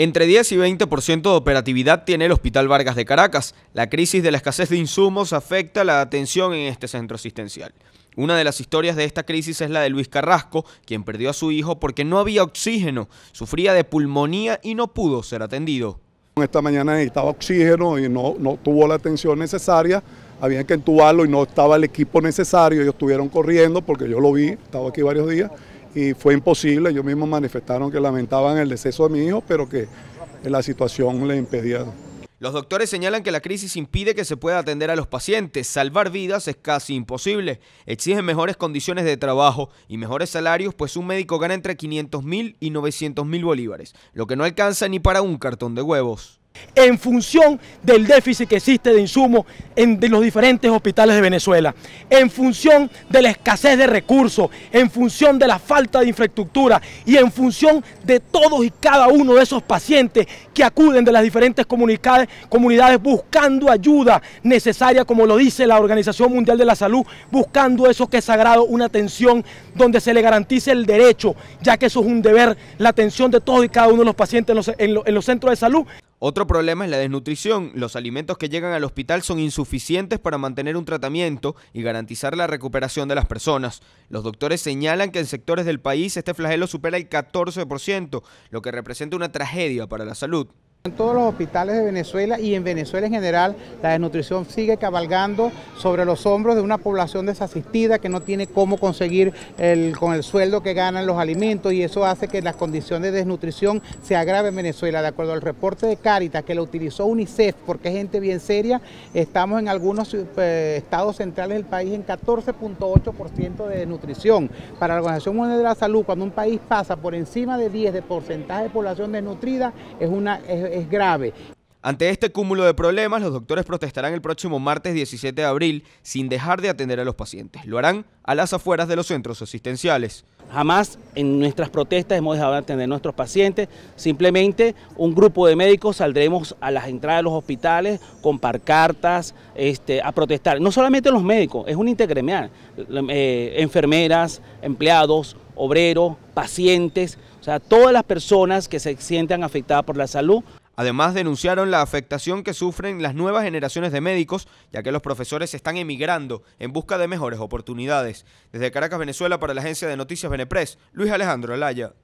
Entre 10 y 20% de operatividad tiene el Hospital Vargas de Caracas. La crisis de la escasez de insumos afecta la atención en este centro asistencial. Una de las historias de esta crisis es la de Luis Carrasco, quien perdió a su hijo porque no había oxígeno, sufría de pulmonía y no pudo ser atendido. Esta mañana necesitaba oxígeno y no, no tuvo la atención necesaria, había que entubarlo y no estaba el equipo necesario, ellos estuvieron corriendo porque yo lo vi, estaba aquí varios días y fue imposible. Ellos mismos manifestaron que lamentaban el deceso de mi hijo, pero que la situación le impedía. Los doctores señalan que la crisis impide que se pueda atender a los pacientes. Salvar vidas es casi imposible. Exigen mejores condiciones de trabajo y mejores salarios, pues un médico gana entre 500 mil y 900 mil bolívares, lo que no alcanza ni para un cartón de huevos en función del déficit que existe de insumos en los diferentes hospitales de Venezuela, en función de la escasez de recursos, en función de la falta de infraestructura y en función de todos y cada uno de esos pacientes que acuden de las diferentes comunidades, buscando ayuda necesaria, como lo dice la Organización Mundial de la Salud, buscando eso que es sagrado, una atención donde se le garantice el derecho, ya que eso es un deber, la atención de todos y cada uno de los pacientes en los centros de salud. Otro problema es la desnutrición. Los alimentos que llegan al hospital son insuficientes para mantener un tratamiento y garantizar la recuperación de las personas. Los doctores señalan que en sectores del país este flagelo supera el 14%, lo que representa una tragedia para la salud. En todos los hospitales de Venezuela y en Venezuela en general, la desnutrición sigue cabalgando sobre los hombros de una población desasistida que no tiene cómo conseguir el, con el sueldo que ganan los alimentos y eso hace que las condiciones de desnutrición se agraven en Venezuela. De acuerdo al reporte de Caritas, que lo utilizó UNICEF, porque es gente bien seria, estamos en algunos eh, estados centrales del país en 14.8% de desnutrición. Para la Organización Mundial de la Salud, cuando un país pasa por encima de 10 de porcentaje de población desnutrida, es una es grave. Ante este cúmulo de problemas, los doctores protestarán el próximo martes 17 de abril sin dejar de atender a los pacientes. Lo harán a las afueras de los centros asistenciales. Jamás en nuestras protestas hemos dejado de atender a nuestros pacientes. Simplemente un grupo de médicos saldremos a las entradas de los hospitales con parcartas este, a protestar. No solamente los médicos, es un integremial. Eh, enfermeras, empleados, obreros, pacientes, o sea, todas las personas que se sientan afectadas por la salud. Además, denunciaron la afectación que sufren las nuevas generaciones de médicos, ya que los profesores están emigrando en busca de mejores oportunidades. Desde Caracas, Venezuela, para la agencia de noticias Benepress, Luis Alejandro Alaya.